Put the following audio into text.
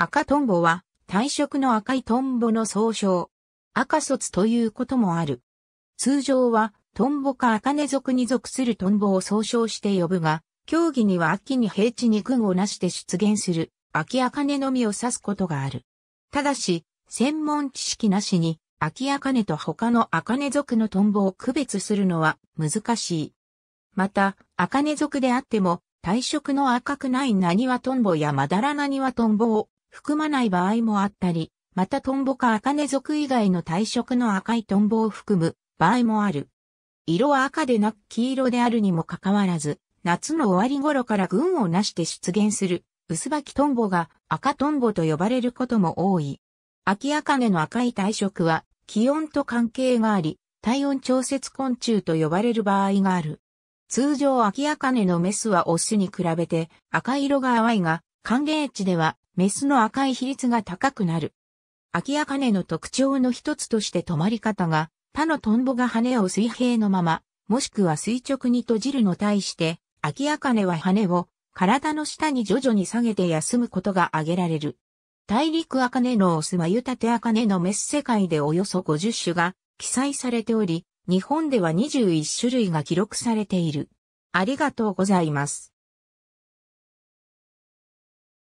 赤トンボは、退色の赤いトンボの総称。赤卒ということもある。通常は、トンボか赤根族に属するトンボを総称して呼ぶが、競技には秋に平地に群をなして出現する、秋赤根のみを指すことがある。ただし、専門知識なしに、秋赤根と他の赤根族のトンボを区別するのは難しい。また、赤根族であっても、体色の赤くないナニワトンボやまだらナニワトンボを含まない場合もあったり、またトンボか茜属以外の体色の赤いトンボを含む場合もある。色は赤でなく黄色であるにもかかわらず、夏の終わり頃から群をなして出現する、薄ばきトンボが赤トンボと呼ばれることも多い。秋茜の赤い体色は気温と関係があり、体温調節昆虫と呼ばれる場合がある。通常秋茜のメスはオスに比べて赤色が淡いが、寒冷地ではメスの赤い比率が高くなる。秋ネの特徴の一つとして止まり方が、他のトンボが羽を水平のまま、もしくは垂直に閉じるの対して、秋ネは羽を体の下に徐々に下げて休むことが挙げられる。大陸茜のオスはユタテネのメス世界でおよそ50種が記載されており、日本では21種類が記録されている。ありがとうございます。